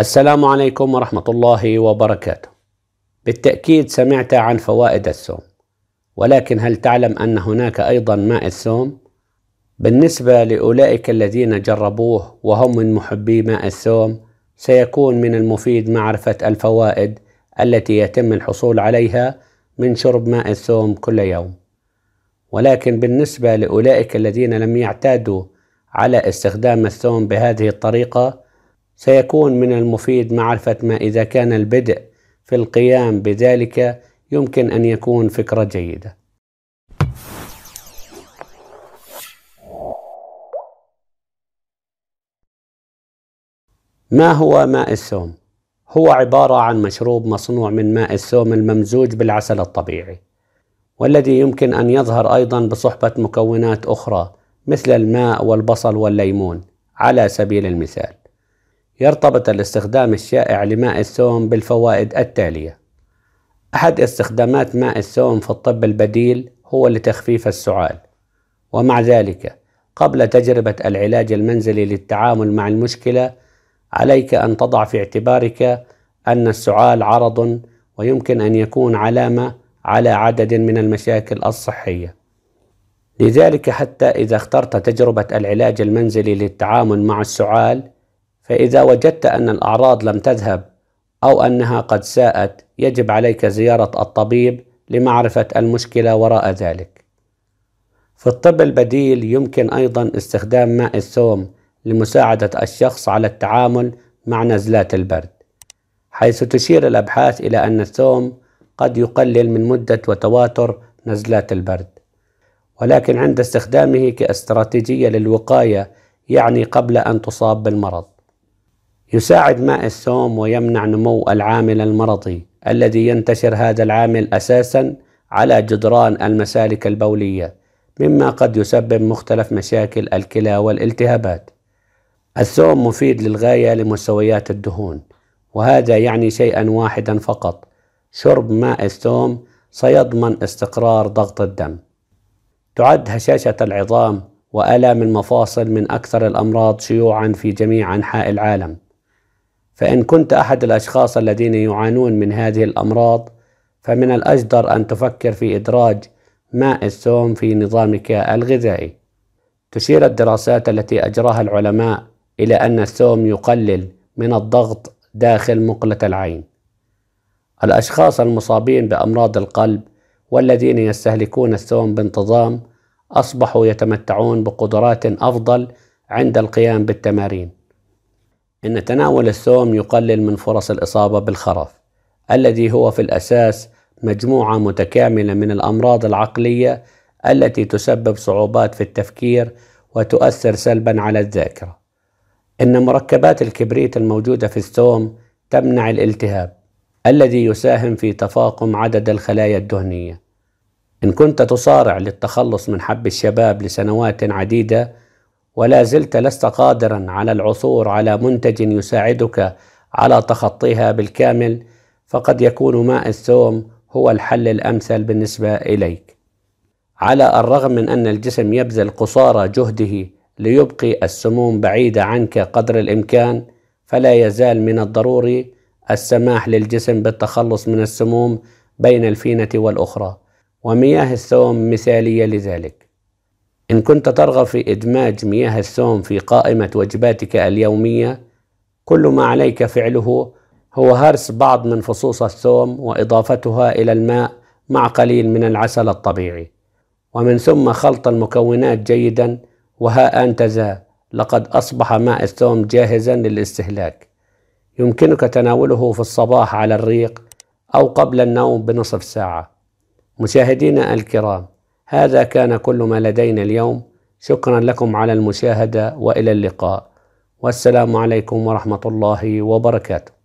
السلام عليكم ورحمة الله وبركاته. بالتأكيد سمعت عن فوائد الثوم، ولكن هل تعلم أن هناك أيضا ماء الثوم؟ بالنسبة لأولئك الذين جربوه وهم من محبي ماء الثوم، سيكون من المفيد معرفة الفوائد التي يتم الحصول عليها من شرب ماء الثوم كل يوم. ولكن بالنسبة لأولئك الذين لم يعتادوا على استخدام الثوم بهذه الطريقة، سيكون من المفيد معرفة ما إذا كان البدء في القيام بذلك يمكن أن يكون فكرة جيدة ما هو ماء السوم؟ هو عبارة عن مشروب مصنوع من ماء السوم الممزوج بالعسل الطبيعي والذي يمكن أن يظهر أيضا بصحبة مكونات أخرى مثل الماء والبصل والليمون على سبيل المثال يرتبط الاستخدام الشائع لماء الثوم بالفوائد التالية أحد استخدامات ماء الثوم في الطب البديل هو لتخفيف السعال ومع ذلك قبل تجربة العلاج المنزلي للتعامل مع المشكلة عليك أن تضع في اعتبارك أن السعال عرض ويمكن أن يكون علامة على عدد من المشاكل الصحية لذلك حتى إذا اخترت تجربة العلاج المنزلي للتعامل مع السعال فإذا وجدت أن الأعراض لم تذهب أو أنها قد ساءت يجب عليك زيارة الطبيب لمعرفة المشكلة وراء ذلك. في الطب البديل يمكن أيضا استخدام ماء الثوم لمساعدة الشخص على التعامل مع نزلات البرد، حيث تشير الأبحاث إلى أن الثوم قد يقلل من مدة وتواتر نزلات البرد، ولكن عند استخدامه كاستراتيجية للوقاية يعني قبل أن تصاب بالمرض. يساعد ماء الثوم ويمنع نمو العامل المرضي الذي ينتشر هذا العامل أساسا على جدران المسالك البولية مما قد يسبب مختلف مشاكل الكلى والالتهابات الثوم مفيد للغاية لمستويات الدهون وهذا يعني شيئا واحدا فقط شرب ماء الثوم سيضمن استقرار ضغط الدم تعد هشاشة العظام وآلام المفاصل من أكثر الأمراض شيوعا في جميع أنحاء العالم فإن كنت أحد الأشخاص الذين يعانون من هذه الأمراض فمن الأجدر أن تفكر في إدراج ماء الثوم في نظامك الغذائي تشير الدراسات التي أجراها العلماء إلى أن الثوم يقلل من الضغط داخل مقلة العين الأشخاص المصابين بأمراض القلب والذين يستهلكون الثوم بانتظام أصبحوا يتمتعون بقدرات أفضل عند القيام بالتمارين أن تناول الثوم يقلل من فرص الإصابة بالخرف الذي هو في الأساس مجموعة متكاملة من الأمراض العقلية التي تسبب صعوبات في التفكير وتؤثر سلبا على الذاكرة إن مركبات الكبريت الموجودة في الثوم تمنع الالتهاب الذي يساهم في تفاقم عدد الخلايا الدهنية إن كنت تصارع للتخلص من حب الشباب لسنوات عديدة ولا زلت لست قادرا على العثور على منتج يساعدك على تخطيها بالكامل فقد يكون ماء الثوم هو الحل الامثل بالنسبه اليك على الرغم من ان الجسم يبذل قصارى جهده ليبقي السموم بعيده عنك قدر الامكان فلا يزال من الضروري السماح للجسم بالتخلص من السموم بين الفينه والاخرى ومياه الثوم مثاليه لذلك إن كنت ترغب في إدماج مياه السوم في قائمة وجباتك اليومية كل ما عليك فعله هو هرس بعض من فصوص الثوم وإضافتها إلى الماء مع قليل من العسل الطبيعي ومن ثم خلط المكونات جيدا وها أنت ذا لقد أصبح ماء الثوم جاهزا للاستهلاك يمكنك تناوله في الصباح على الريق أو قبل النوم بنصف ساعة مشاهدينا الكرام هذا كان كل ما لدينا اليوم شكرا لكم على المشاهدة وإلى اللقاء والسلام عليكم ورحمة الله وبركاته